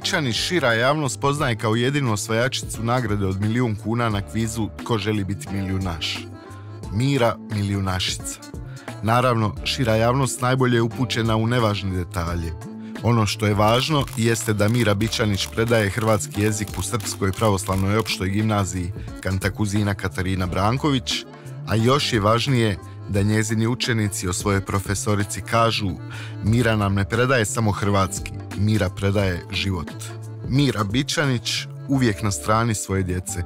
Spličani šira javnost poznaje kao jedinu osvajačicu nagrade od milijun kuna na kvizu Ko želi biti milijunaš? Mira milijunašica. Naravno, šira javnost najbolje je upućena u nevažne detalje. Ono što je važno jeste da Mira Bičanić predaje hrvatski jezik u Srpskoj pravoslavnoj opštoj gimnaziji Kantakuzina Katarina Branković, a još je važnije da njezini učenici o svojoj profesorici kažu Mira nam ne predaje samo hrvatski, Mira predaje život. Mira Bičanić uvijek na strani svoje djece.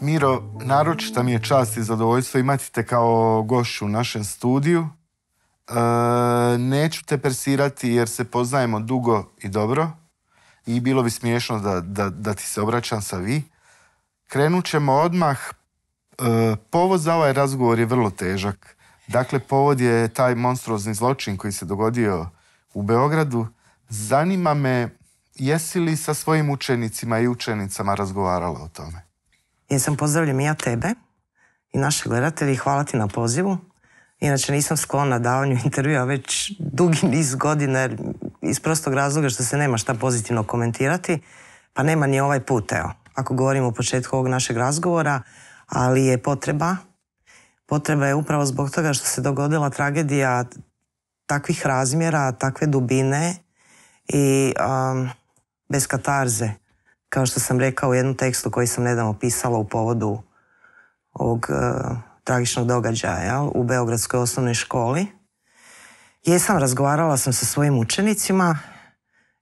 Miro, naročita mi je čast i zadovoljstvo imati te kao gošu u našem studiju. E, neću te persirati jer se poznajemo dugo i dobro i bilo bi smiješno da, ti se obraćam sa vi. Krenut ćemo odmah. E, povod za ovaj razgovor je vrlo težak. Dakle, povod je taj monstruozni zločin koji se dogodio u Beogradu. Zanima me, jesi li sa svojim učenicima i učenicama razgovarala o tome? Jesam, pozdravljam i ja tebe i naše gledatelje i hvala ti na pozivu. Inače, nisam sklona davanju intervjua već dugi niz godina jer iz prostog razloga što se nema šta pozitivno komentirati, pa nema ni ovaj put, evo. Ako govorimo o početku ovog našeg razgovora, ali je potreba potreba je upravo zbog toga što se dogodila tragedija takvih razmjera, takve dubine i um, bez katarze. Kao što sam rekao u jednom tekstu koji sam nedavno pisala u povodu ovog uh, tragičnog događaja u Beogradskoj osnovnoj školi. Jesam razgovarala sam sa svojim učenicima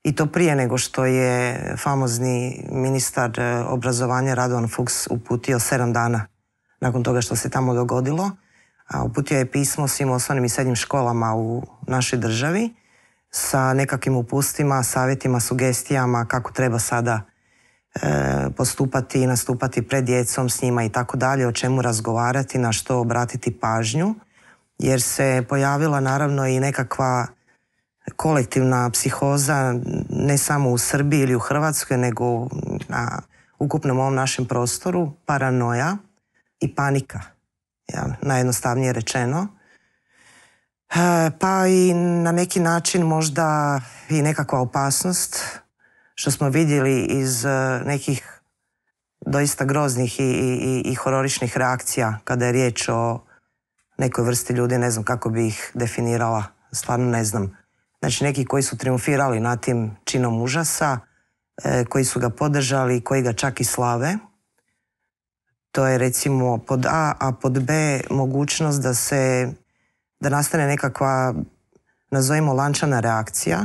i to prije nego što je famozni ministar uh, obrazovanja Radovan Fuchs uputio sedam dana nakon toga što se tamo dogodilo. A, uputio je pismo svim osnovnim i srednjim školama u našoj državi sa nekakvim upustima, savjetima, sugestijama kako treba sada e, postupati i nastupati pred djecom s njima i tako dalje, o čemu razgovarati, na što obratiti pažnju, jer se pojavila naravno i nekakva kolektivna psihoza ne samo u Srbiji ili u Hrvatskoj, nego na ukupnom ovom našem prostoru, paranoja i panika, ja, najjednostavnije rečeno. E, pa i na neki način možda i nekakva opasnost, što smo vidjeli iz e, nekih doista groznih i, i, i hororičnih reakcija kada je riječ o nekoj vrsti ljudi, ne znam kako bi ih definirala, stvarno ne znam. Znači neki koji su triumfirali nad tim činom užasa, e, koji su ga podržali, koji ga čak i slave. To je recimo pod A, a pod B mogućnost da se, da nastane nekakva, nazovimo lančana reakcija.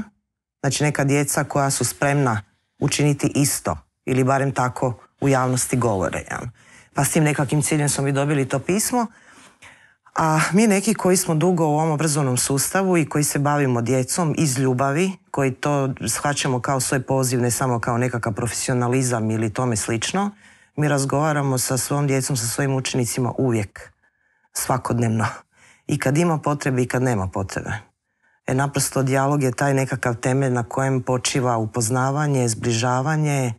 Znači neka djeca koja su spremna učiniti isto ili barem tako u javnosti govore. Ja. Pa s tim nekakvim ciljem smo mi dobili to pismo. A mi neki koji smo dugo u ovom obrazovnom sustavu i koji se bavimo djecom iz ljubavi, koji to shvaćamo kao svoj poziv, ne samo kao nekakav profesionalizam ili tome slično, mi razgovaramo sa svom djecom, sa svojim učenicima uvijek, svakodnevno. I kad ima potrebe i kad nema potrebe. E, naprosto, dijalog je taj nekakav temelj na kojem počiva upoznavanje, zbližavanje,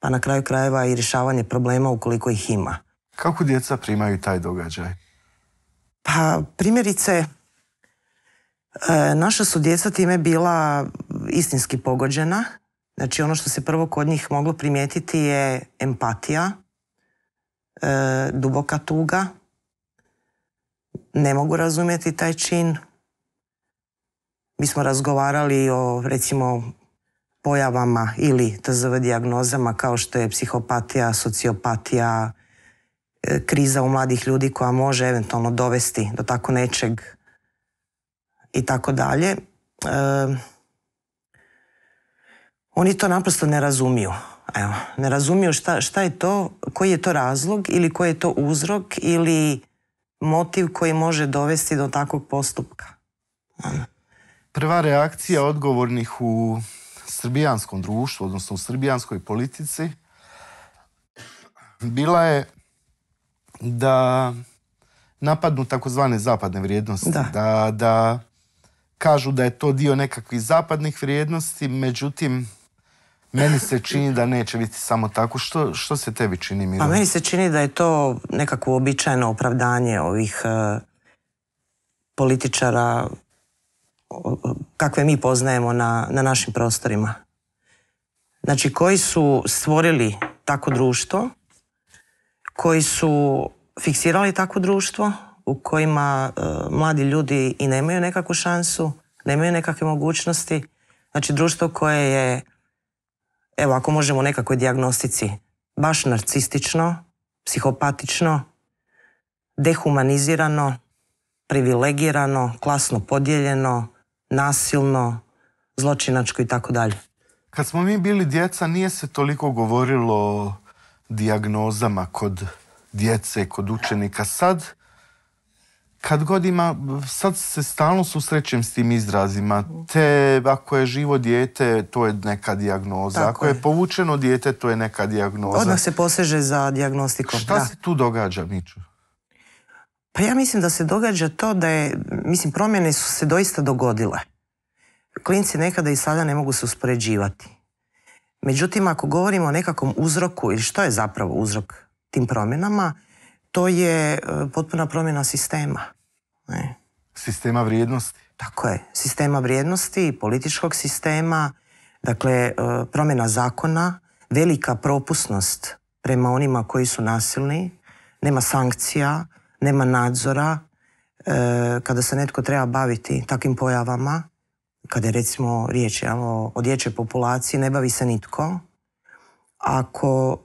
pa na kraju krajeva i rješavanje problema ukoliko ih ima. Kako djeca primaju taj događaj? Pa, primjerice, e, naša su djeca time bila istinski pogođena Znači ono što se prvo kod njih moglo primijetiti je empatija, e, duboka tuga, ne mogu razumjeti taj čin. Mi smo razgovarali o recimo pojavama ili TZV dijagnozama kao što je psihopatija, sociopatija, e, kriza u mladih ljudi koja može eventualno dovesti do tako nečeg i tako dalje. E, oni to naprosto ne razumiju. Evo, ne razumiju šta, šta je to, koji je to razlog ili koji je to uzrok ili motiv koji može dovesti do takvog postupka. Ono. Prva reakcija odgovornih u srbijanskom društvu, odnosno u srbijanskoj politici, bila je da napadnu takozvane zapadne vrijednosti. Da. da. Da kažu da je to dio nekakvih zapadnih vrijednosti, međutim meni se čini da neće biti samo tako. Što, što se tebi čini, Miro? A pa meni se čini da je to nekako običajno opravdanje ovih e, političara kakve mi poznajemo na, na našim prostorima. Znači, koji su stvorili tako društvo, koji su fiksirali tako društvo u kojima e, mladi ljudi i nemaju nekakvu šansu, nemaju nekakve mogućnosti. Znači društvo koje je evo ako možemo nekakvoj dijagnostici, baš narcistično, psihopatično, dehumanizirano, privilegirano, klasno podijeljeno, nasilno, zločinačko i tako dalje. Kad smo mi bili djeca nije se toliko govorilo o dijagnozama kod djece, kod učenika. Sad kad god ima, sad se stalno susrećem s tim izrazima, te ako je živo dijete, to je neka dijagnoza. ako je. povučeno dijete, to je neka dijagnoza. Odmah se poseže za dijagnostikom. Šta se tu događa, Miću? Pa ja mislim da se događa to da je, mislim, promjene su se doista dogodile. Klinci nekada i sada ne mogu se uspoređivati. Međutim, ako govorimo o nekakvom uzroku ili što je zapravo uzrok tim promjenama, to je e, potpuna promjena sistema. Sistema vrijednosti? Tako je. Sistema vrijednosti, političkog sistema, dakle e, promjena zakona, velika propusnost prema onima koji su nasilni, nema sankcija, nema nadzora. E, kada se netko treba baviti takvim pojavama, kada je recimo riječ o, o dječjoj populaciji, ne bavi se nitko. Ako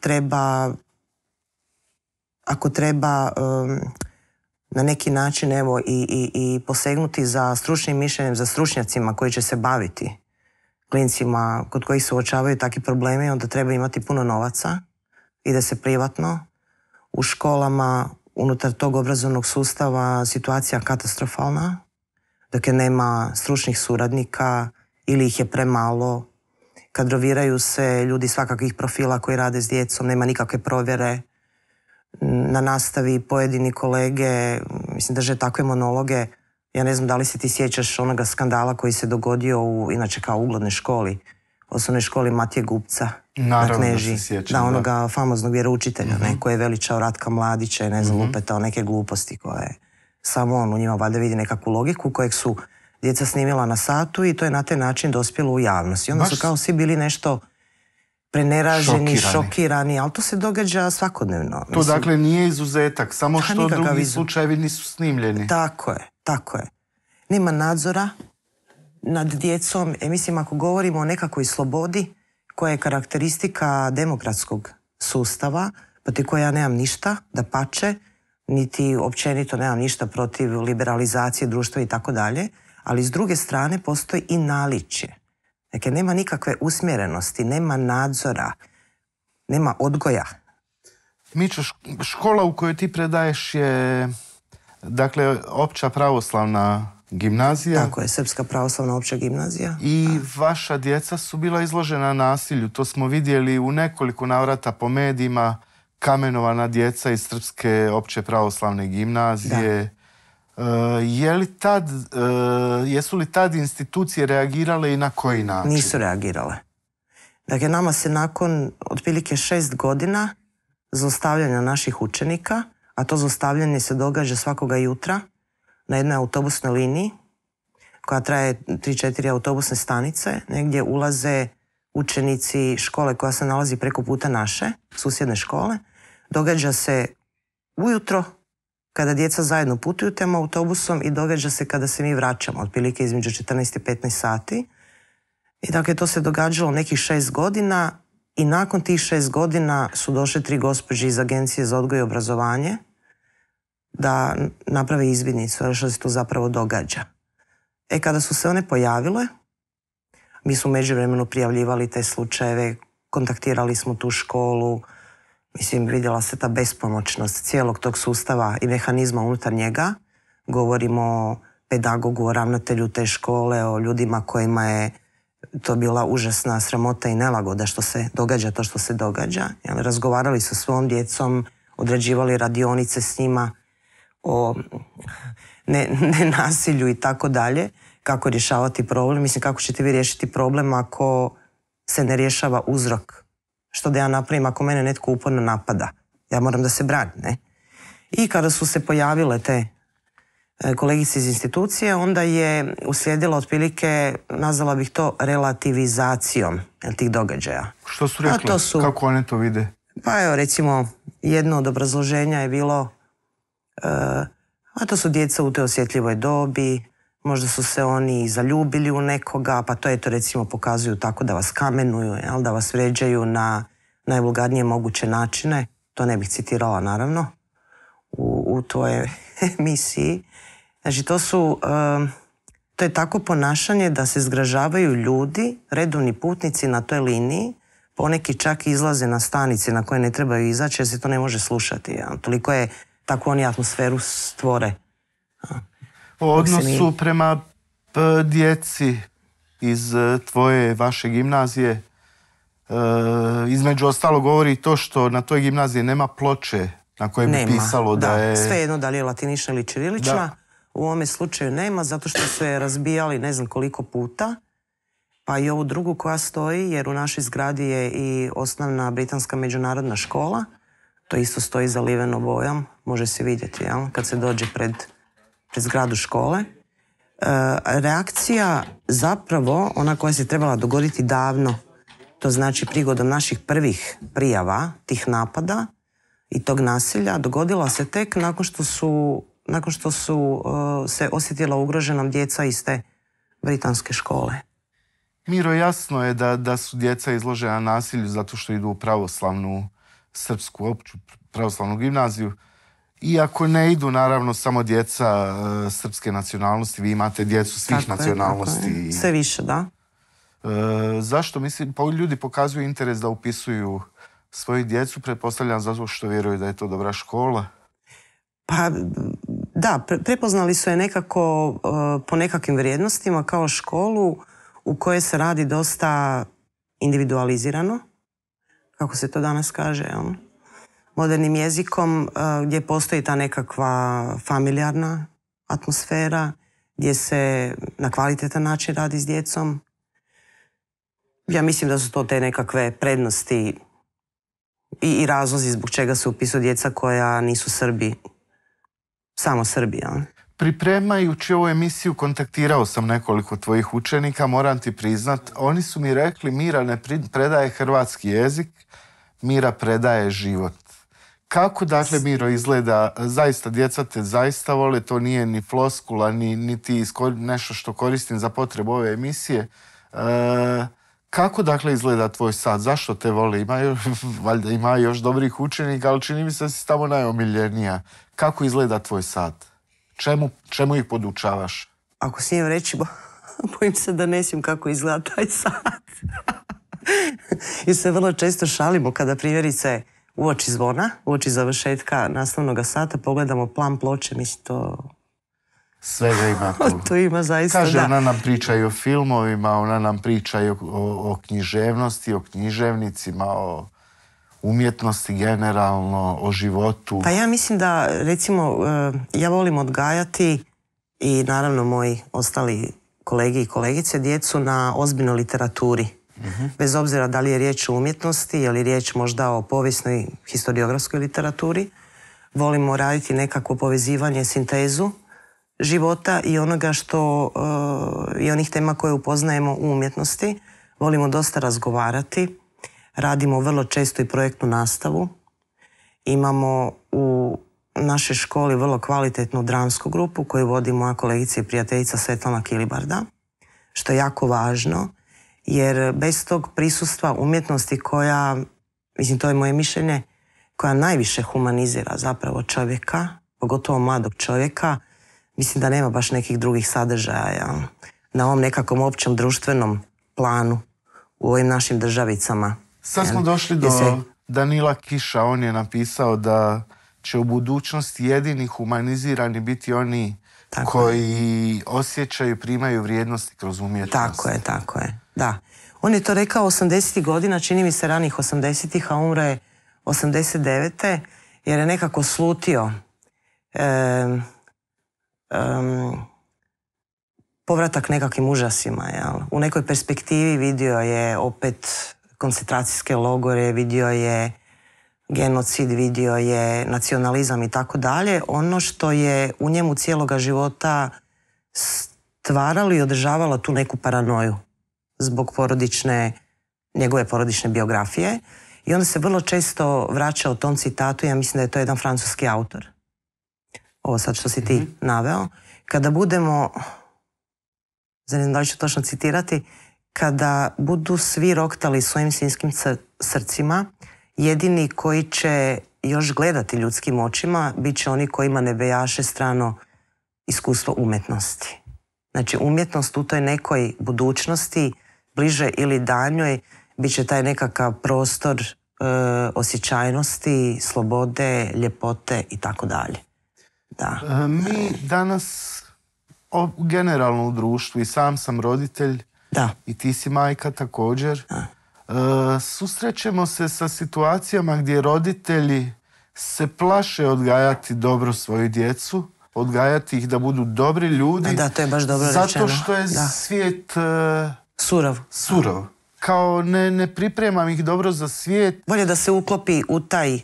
treba ako treba na neki način evo i, i, i posegnuti za stručnim mišljenjem, za stručnjacima koji će se baviti klincima kod kojih se uočavaju takvi problemi, onda treba imati puno novaca, ide se privatno. U školama, unutar tog obrazovnog sustava, situacija katastrofalna. je nema stručnih suradnika ili ih je premalo. Kadroviraju se ljudi svakakvih profila koji rade s djecom, nema nikakve provjere na nastavi pojedini kolege, mislim, drže takve monologe. Ja ne znam da li se ti sjećaš onoga skandala koji se dogodio u, inače kao uglodnoj školi, osnovnoj školi Matije Gupca na Kneži. Da, onoga famoznog vjeroučitelja, ne, mhm. koji je veličao Ratka Mladića i ne znam, lupetao mhm. neke gluposti koje samo on u njima valjda vidi nekakvu logiku kojeg su djeca snimila na satu i to je na taj način dospjelo u javnost. I onda su kao svi bili nešto preneraženi, šokirani. šokirani, ali to se događa svakodnevno. To dakle nije izuzetak, samo što drugi slučajevi nisu snimljeni. Tako je, tako je. Nema nadzora nad djecom. E, mislim, ako govorimo o nekakvoj slobodi koja je karakteristika demokratskog sustava, protiv koja ja nemam ništa, da pače, niti općenito nemam ništa protiv liberalizacije društva i tako dalje, ali s druge strane postoji i naličje. Dakle, nema nikakve usmjerenosti, nema nadzora, nema odgoja. Mičo, škola u kojoj ti predaješ je, dakle, opća pravoslavna gimnazija. Tako je, Srpska pravoslavna opća gimnazija. I vaša djeca su bila izložena nasilju. To smo vidjeli u nekoliko navrata po medijima. Kamenovana djeca iz Srpske opće pravoslavne gimnazije. Da Eh, je tad, eh, jesu li tad institucije reagirale i na koji način? Nisu reagirale. Dakle, nama se nakon otprilike šest godina zlostavljanja naših učenika, a to zlostavljanje se događa svakoga jutra na jednoj autobusnoj liniji koja traje 3-4 autobusne stanice. Negdje ulaze učenici škole koja se nalazi preko puta naše, susjedne škole. Događa se ujutro kada djeca zajedno putuju tema autobusom i događa se kada se mi vraćamo, otprilike između 14 i 15 sati. I dakle, to se događalo nekih šest godina i nakon tih šest godina su došle tri gospođe iz Agencije za odgoj i obrazovanje da naprave izvidnicu, što se tu zapravo događa. E, kada su se one pojavile, mi smo međuvremeno prijavljivali te slučajeve, kontaktirali smo tu školu, mislim, vidjela se ta bespomoćnost cijelog tog sustava i mehanizma unutar njega. Govorimo o pedagogu, o ravnatelju te škole, o ljudima kojima je to bila užasna sramota i nelagoda što se događa to što se događa. Razgovarali su svom djecom, odrađivali radionice s njima o nenasilju ne i tako dalje, kako rješavati problem. Mislim, kako ćete vi riješiti problem ako se ne rješava uzrok što da ja napravim ako mene netko uporno napada? Ja moram da se branim, ne? I kada su se pojavile te e, kolegice iz institucije, onda je uslijedila otprilike, nazvala bih to relativizacijom tih događaja. Što su rekli? su, Kako one to vide? Pa evo, recimo, jedno od obrazloženja je bilo, e, a to su djeca u te osjetljivoj dobi, možda su se oni zaljubili u nekoga, pa to to recimo pokazuju tako da vas kamenuju, jel, da vas vređaju na najvulgarnije moguće načine. To ne bih citirala naravno u, u tvojoj emisiji. Znači to su, to je tako ponašanje da se zgražavaju ljudi, redovni putnici na toj liniji, poneki čak izlaze na stanice na koje ne trebaju izaći jer se to ne može slušati. Toliko je tako oni atmosferu stvore o odnosu prema djeci iz e, tvoje vaše gimnazije. E, između ostalo govori to što na toj gimnaziji nema ploče na kojoj bi pisalo da, da je... Svejedno da li je latinična ili čirilična. U ovome slučaju nema zato što su je razbijali ne znam koliko puta. Pa i ovu drugu koja stoji jer u našoj zgradi je i osnovna britanska međunarodna škola. To isto stoji zaliveno bojom. Može se vidjeti jel? kad se dođe pred pred zgradu škole. E, reakcija zapravo, ona koja se trebala dogoditi davno, to znači prigodom naših prvih prijava tih napada i tog nasilja, dogodila se tek nakon što su, nakon što su e, se osjetila ugroženom djeca iz te britanske škole. Miro, jasno je da, da su djeca izložena nasilju zato što idu u pravoslavnu srpsku opću pravoslavnu gimnaziju. Iako ne idu, naravno, samo djeca e, srpske nacionalnosti, vi imate djecu svih nacionalnosti. Sve više, da. E, zašto? Mislim, pa ljudi pokazuju interes da upisuju svoju djecu, pretpostavljam zato što vjeruju da je to dobra škola. Pa, da, prepoznali su je nekako e, po nekakvim vrijednostima kao školu u kojoj se radi dosta individualizirano, kako se to danas kaže, jel? modernim jezikom e, gdje postoji ta nekakva familijarna atmosfera, gdje se na kvalitetan način radi s djecom. Ja mislim da su to te nekakve prednosti i, razlozi zbog čega se upisu djeca koja nisu Srbi, samo Srbi. Ja. Pripremajući ovu emisiju kontaktirao sam nekoliko tvojih učenika, moram ti priznat, oni su mi rekli Mira ne predaje hrvatski jezik, Mira predaje život. Kako dakle Miro izgleda, zaista djeca te zaista vole, to nije ni floskula, ni, ti nešto što koristim za potrebu ove emisije. E, kako dakle izgleda tvoj sad? Zašto te vole? Ima valjda ima još dobrih učenika, ali čini mi se da si tamo najomiljenija. Kako izgleda tvoj sad? Čemu, čemu ih podučavaš? Ako smijem reći, bojim se da ne kako izgleda taj sad. I se vrlo često šalimo kada primjerice uoči zvona, uoči završetka nastavnog sata, pogledamo plan ploče, mislim to... Svega ima tu. to ima zaista, Kaže, da. ona nam priča i o filmovima, ona nam priča i o, o književnosti, o književnicima, o umjetnosti generalno, o životu. Pa ja mislim da, recimo, e, ja volim odgajati i naravno moji ostali kolege i kolegice djecu na ozbiljnoj literaturi bez obzira da li je riječ o umjetnosti, ili riječ možda o povijesnoj historiografskoj literaturi. Volimo raditi nekako povezivanje, sintezu života i onoga što eh, i onih tema koje upoznajemo u umjetnosti. Volimo dosta razgovarati. Radimo vrlo često i projektnu nastavu. Imamo u našoj školi vrlo kvalitetnu dramsku grupu koju vodi moja kolegica i prijateljica Svetlana Kilibarda, što je jako važno jer bez tog prisustva umjetnosti koja, mislim to je moje mišljenje, koja najviše humanizira zapravo čovjeka, pogotovo mladog čovjeka, mislim da nema baš nekih drugih sadržaja na ovom nekakvom općem društvenom planu u ovim našim državicama. Sad smo došli do Danila Kiša, on je napisao da će u budućnosti jedini humanizirani biti oni koji osjećaju primaju vrijednosti kroz umjetnost. Tako je, tako je. Da. On je to rekao 80. godina, čini mi se ranih 80. a umre je 89. jer je nekako slutio povratak nekakvim užasima. Jel? U nekoj perspektivi vidio je opet koncentracijske logore, vidio je genocid, vidio je nacionalizam i tako dalje. Ono što je u njemu cijeloga života stvaralo i održavalo tu neku paranoju zbog porodične, njegove porodične biografije. I onda se vrlo često vraća o tom citatu, ja mislim da je to jedan francuski autor. Ovo sad što si ti mhm. naveo. Kada budemo, znam da li ću točno citirati, kada budu svi roktali svojim sinjskim srcima, jedini koji će još gledati ljudskim očima bit će oni kojima ne bejaše strano iskustvo umjetnosti. Znači umjetnost u toj nekoj budućnosti bliže ili daljnjoj bit će taj nekakav prostor e, osjećajnosti, slobode, ljepote i tako dalje. Da. E, mi danas o, generalno u društvu i sam sam roditelj da. i ti si majka također. E, susrećemo se sa situacijama gdje roditelji se plaše odgajati dobro svoju djecu, odgajati ih da budu dobri ljudi. Da, to je baš dobro Zato što je svijet e, Surov. Surov. Kao ne, ne pripremam ih dobro za svijet. Bolje da se uklopi u taj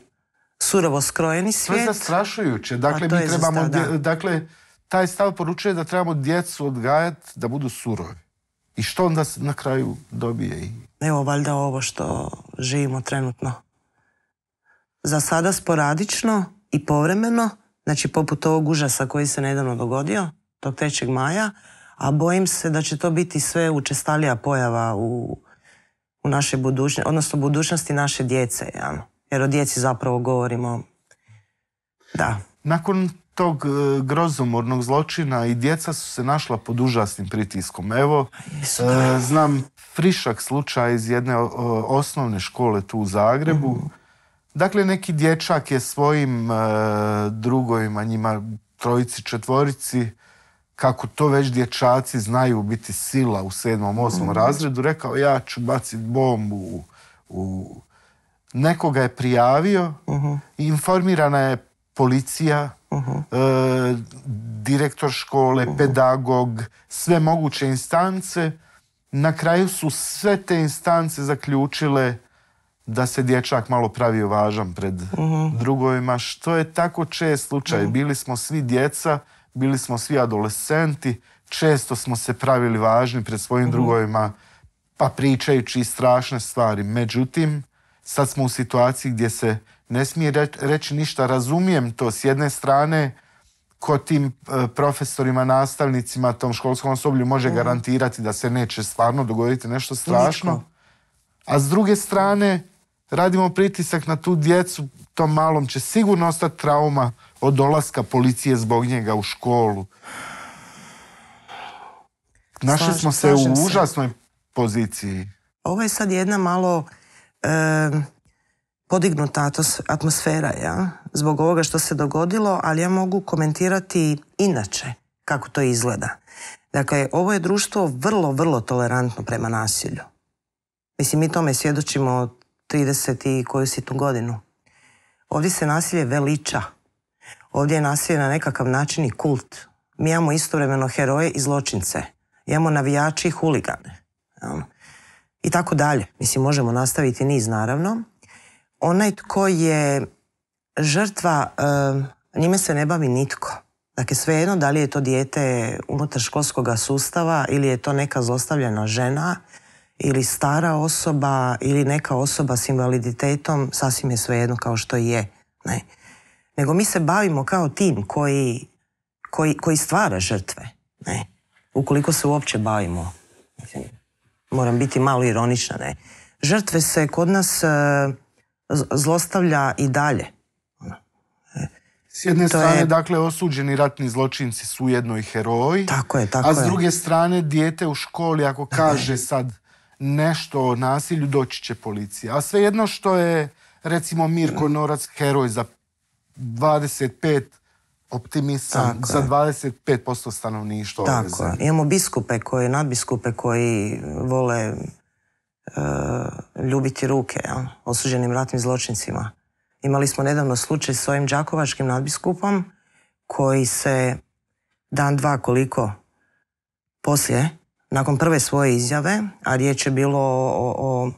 surovo skrojeni svijet. To je zastrašujuće. Dakle, mi trebamo, dakle, taj stav poručuje da trebamo djecu odgajati da budu surovi. I što onda na kraju dobije? Evo, valjda ovo što živimo trenutno. Za sada sporadično i povremeno, znači poput ovog užasa koji se nedavno dogodio, tog 3. maja, a bojim se da će to biti sve učestalija pojava u, u našoj budućnosti, odnosno budućnosti naše djece, ja. jer o djeci zapravo govorimo. Da. Nakon tog e, grozomornog zločina i djeca su se našla pod užasnim pritiskom. Evo, e, znam frišak slučaj iz jedne osnovne škole tu u Zagrebu. Mhm. Dakle, neki dječak je svojim e, drugovima, njima trojici, četvorici, kako to već dječaci znaju biti sila u sedmom, osmom mhm. razredu, rekao ja ću baciti bombu u, Nekoga je prijavio, mhm. informirana je policija, mhm. e, direktor škole, pedagog, sve moguće instance. Na kraju su sve te instance zaključile da se dječak malo pravio važan pred drugovima, što je tako čest slučaj. Bili smo svi djeca bili smo svi adolescenti, često smo se pravili važni pred svojim mhm. drugovima, pa pričajući strašne stvari. Međutim, sad smo u situaciji gdje se ne smije reći ništa. Razumijem to s jedne strane, ko tim e, profesorima, nastavnicima, tom školskom osoblju može mhm. garantirati da se neće stvarno dogoditi nešto strašno. A s druge strane, radimo pritisak na tu djecu, tom malom će sigurno ostati trauma od dolaska policije zbog njega u školu. Našli smo se u užasnoj poziciji. Ovo je sad jedna malo podignuta atmosfera, ja? Zbog ovoga što se dogodilo, ali ja mogu komentirati inače kako to izgleda. Dakle, ovo je društvo vrlo, vrlo tolerantno prema nasilju. Mislim, mi tome svjedočimo 30 i koju sitnu godinu. Ovdje se nasilje veliča. Ovdje je nasilje na nekakav način i kult. Mi imamo istovremeno heroje i zločince. Imamo navijači i huligane. I tako dalje. Mislim, možemo nastaviti niz, naravno. Onaj tko je žrtva, njime se ne bavi nitko. Dakle, svejedno da li je to dijete unutar školskog sustava ili je to neka zlostavljena žena, ili stara osoba ili neka osoba s invaliditetom, sasvim je svejedno kao što je. Nego mi se bavimo kao tim koji, koji, koji stvara žrtve. Ne. Ukoliko se uopće bavimo. moram biti malo ironična. Ne. Žrtve se kod nas e, zlostavlja i dalje. Ono, e. S jedne strane, je... dakle, osuđeni ratni zločinci su jedno i heroji. Tako je, tako A s druge strane, dijete u školi, ako kaže sad nešto o nasilju, doći će policija. A svejedno što je, recimo, Mirko mm. Norac heroj za 25 optimista za 25% stanovništva Tako Imamo biskupe koji, nadbiskupe koji e, vole e, ljubiti ruke osuđenim ratnim zločincima. Imali smo nedavno slučaj s ovim đakovačkim nadbiskupom koji se dan dva koliko poslije nakon prve svoje izjave, a riječ je bilo o, e,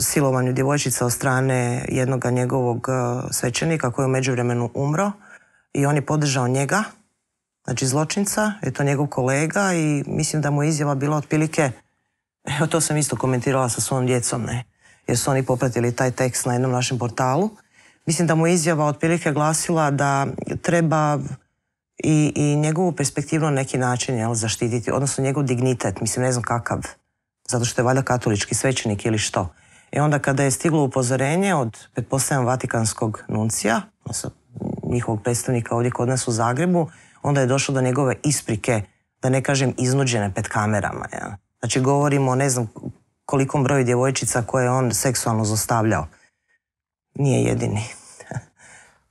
silovanju djevojčica od strane jednog njegovog e, svećenika koji je u međuvremenu umro i on je podržao njega, znači zločinca, je to njegov kolega i mislim da mu je izjava bila otprilike, evo to sam isto komentirala sa svojom djecom, ne, jer su oni popratili taj tekst na jednom našem portalu. Mislim da mu je izjava otprilike glasila da treba i, i njegovu perspektivu na neki način jel, zaštititi, odnosno njegov dignitet, mislim ne znam kakav, zato što je valjda katolički svećenik ili što. I e onda kada je stiglo upozorenje od, pretpostavljam, Vatikanskog nuncija, odnosno njihovog predstavnika ovdje kod nas u Zagrebu, onda je došlo do njegove isprike, da ne kažem iznuđene pred kamerama. Jel. Znači govorimo o ne znam kolikom broju djevojčica koje je on seksualno zostavljao. Nije jedini.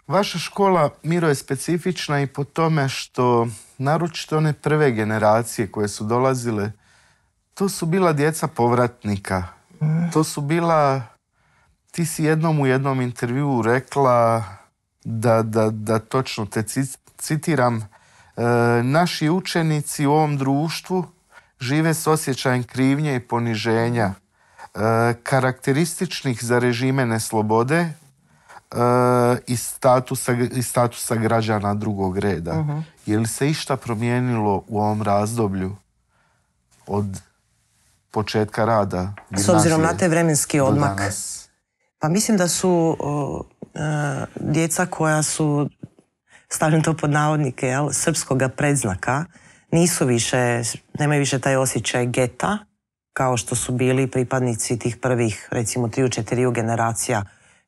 Vaša škola, Miro, je specifična i po tome što naročito one prve generacije koje su dolazile, to su bila djeca povratnika. To su bila... Ti si jednom u jednom intervju rekla da, točno te citiram, e, naši učenici u ovom društvu žive s osjećajem krivnje i poniženja e, karakterističnih za režime neslobode E, i statusa, statusa građana drugog reda. Mhm. Je li se išta promijenilo u ovom razdoblju od početka rada? S obzirom na te vremenski odmak. Pa mislim da su e, djeca koja su, stavljam to pod navodnike, jel, srpskoga predznaka, nisu više, nemaju više taj osjećaj geta, kao što su bili pripadnici tih prvih, recimo, triju, četiriju generacija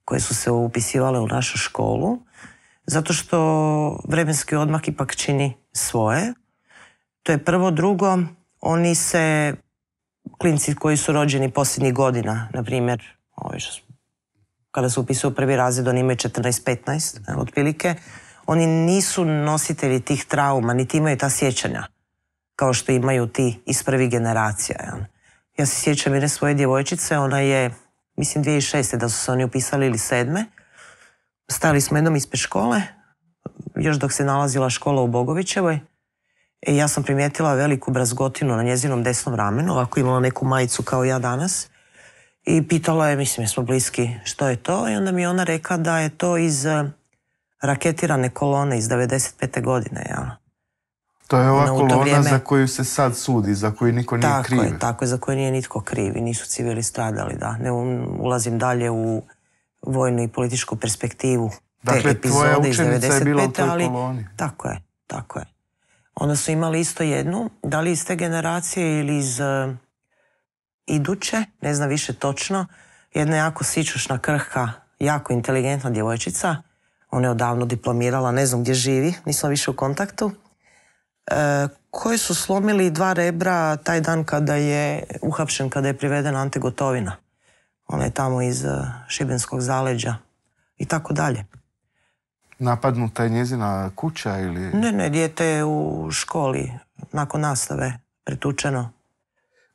koje su se upisivale u našu školu, zato što vremenski odmak ipak čini svoje. To je prvo. Drugo, oni se, klinci koji su rođeni posljednjih godina, na primjer, kada se upisuju u prvi razred, oni imaju 14-15, otprilike, oni nisu nositelji tih trauma, niti imaju ta sjećanja, kao što imaju ti iz prvih generacija. Ja se sjećam jedne svoje djevojčice, ona je mislim 2006. da su se oni upisali ili sedme. Stali smo jednom ispred škole, još dok se nalazila škola u Bogovićevoj. I ja sam primijetila veliku brazgotinu na njezinom desnom ramenu, ovako imala neku majicu kao ja danas. I pitala je, mislim, smo bliski, što je to? I onda mi ona rekla da je to iz eh, raketirane kolone iz 95. godine. Ja. To je ova kolona za koju se sad sudi, za koju niko nije tako Je, tako je, za koju nije nitko kriv i nisu civili stradali, da. Ne um, ulazim dalje u vojnu i političku perspektivu te dakle, epizode iz 95. Je bila u koloni. Tako je, tako je. Onda su imali isto jednu, da li iz te generacije ili iz e, iduće, ne znam više točno, jedna jako sičušna, krhka, jako inteligentna djevojčica. Ona je odavno diplomirala, ne znam gdje živi, nisam više u kontaktu koji su slomili dva rebra taj dan kada je uhapšen, kada je priveden Ante Gotovina. Ona je tamo iz eh, Šibenskog zaleđa i tako dalje. Napadnuta je njezina kuća ili... Ne, ne, dijete je u školi nakon nastave pretučeno.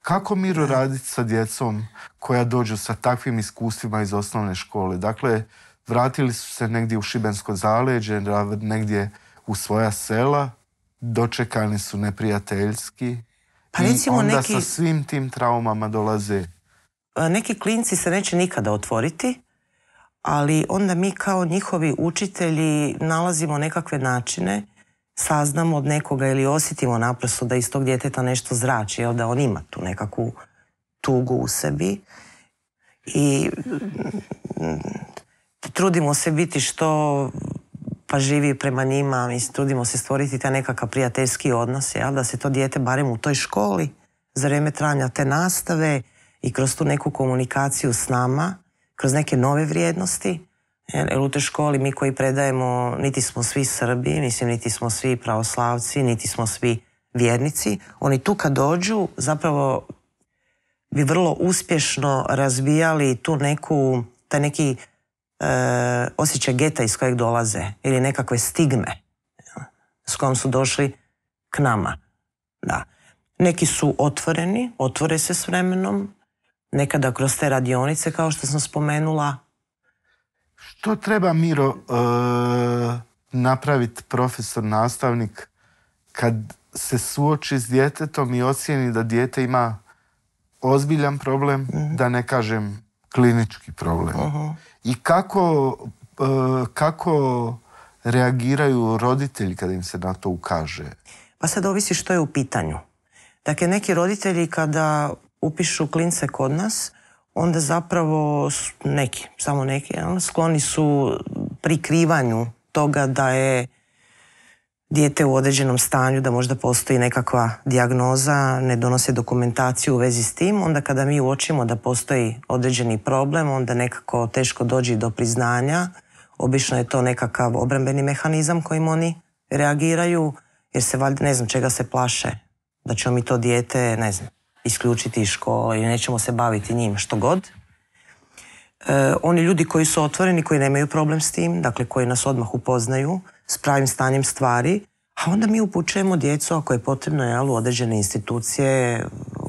Kako miru raditi sa djecom koja dođu sa takvim iskustvima iz osnovne škole? Dakle, vratili su se negdje u Šibensko zaleđe, negdje u svoja sela dočekani su neprijateljski pa recimo i onda neki, sa svim tim traumama dolaze. E, neki klinci se neće nikada otvoriti, ali onda mi kao njihovi učitelji nalazimo nekakve načine, saznamo od nekoga ili osjetimo naprosto da iz tog djeteta nešto zrači, jel da on ima tu nekakvu tugu u sebi i mm, mm, trudimo se biti što pa živi prema njima i trudimo se stvoriti taj nekakav prijateljski odnos, jel? da se to dijete barem u toj školi za vrijeme trajanja te nastave i kroz tu neku komunikaciju s nama, kroz neke nove vrijednosti, jer u toj školi mi koji predajemo niti smo svi Srbi, mislim niti smo svi pravoslavci, niti smo svi vjernici. Oni tu kad dođu zapravo bi vrlo uspješno razbijali tu neku, taj neki E, osjećaj geta iz kojeg dolaze ili nekakve stigme s kojom su došli k nama. Da. Neki su otvoreni, otvore se s vremenom, nekada kroz te radionice kao što sam spomenula. Što treba Miro e, napraviti profesor, nastavnik kad se suoči s djetetom i ocijeni da dijete ima ozbiljan problem, mhm. da ne kažem klinički problem. uh i kako, e, kako reagiraju roditelji kada im se na to ukaže? Pa sad ovisi što je u pitanju. Dakle, neki roditelji kada upišu klince kod nas, onda zapravo neki, samo neki, skloni su prikrivanju toga da je dijete u određenom stanju, da možda postoji nekakva dijagnoza, ne donose dokumentaciju u vezi s tim, onda kada mi uočimo da postoji određeni problem, onda nekako teško dođi do priznanja. Obično je to nekakav obrambeni mehanizam kojim oni reagiraju, jer se valjda ne znam čega se plaše, da ćemo mi to dijete, ne znam, isključiti iz škole ili nećemo se baviti njim, što god. E, oni ljudi koji su otvoreni, koji nemaju problem s tim, dakle koji nas odmah upoznaju, s pravim stanjem stvari, a onda mi upućujemo djecu ako je potrebno u određene institucije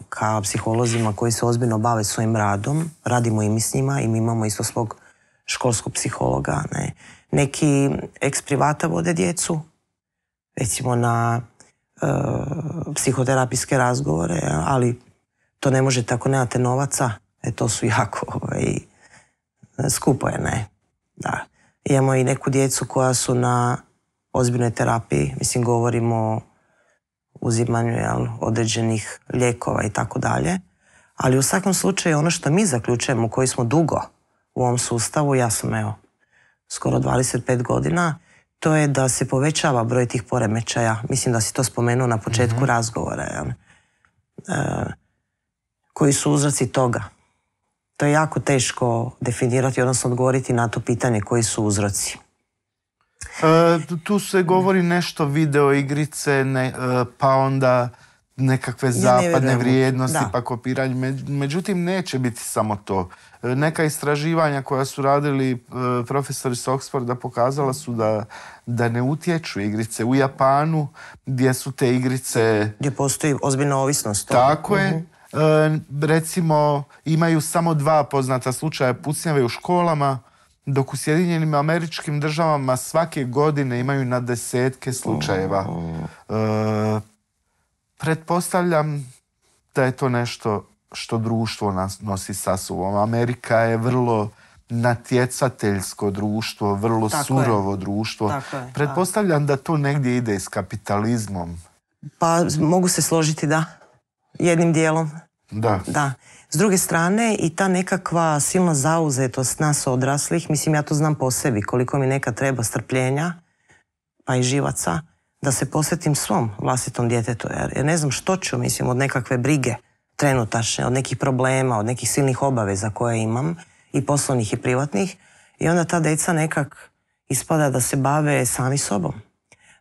ka psiholozima koji se ozbiljno bave svojim radom, radimo i mi s njima i mi imamo isto svog školskog psihologa. Ne. Neki eks privata vode djecu, recimo na e, psihoterapijske razgovore, ali to ne može tako, nemate novaca, e, to su jako ovaj, skupo je, ne. Da. Imamo i neku djecu koja su na ozbiljnoj terapiji. Mislim, govorimo o uzimanju jel, određenih lijekova i tako dalje. Ali u svakom slučaju ono što mi zaključujemo, koji smo dugo u ovom sustavu, ja sam evo skoro 25 godina, to je da se povećava broj tih poremećaja. Mislim da si to spomenuo na početku mhm. razgovora. E, koji su uzroci toga? To je jako teško definirati, odnosno odgovoriti na to pitanje koji su uzroci. E, tu se govori nešto video igrice, ne, e, pa onda nekakve zapadne vrijednosti, pa kopiranje. Međutim, neće biti samo to. E, neka istraživanja koja su radili profesori s Oxforda pokazala su da, da ne utječu igrice. U Japanu gdje su te igrice... Gdje postoji ozbiljna ovisnost. Tako je. Mhm. recimo, imaju samo dva poznata slučaja pucnjave u školama dok u Sjedinjenim američkim državama svake godine imaju na desetke slučajeva. E, pretpostavljam da je to nešto što društvo nosi sa sobom. Amerika je vrlo natjecateljsko društvo, vrlo surovo društvo. Pretpostavljam da. da to negdje ide s kapitalizmom. Pa mogu se složiti, da. Jednim dijelom. Da. da. S druge strane i ta nekakva silna zauzetost nas odraslih, mislim ja to znam po sebi, koliko mi neka treba strpljenja, pa i živaca, da se posvetim svom vlastitom djetetu. Jer ne znam što ću, mislim, od nekakve brige trenutačne, od nekih problema, od nekih silnih obaveza koje imam, i poslovnih i privatnih, i onda ta deca nekak ispada da se bave sami sobom.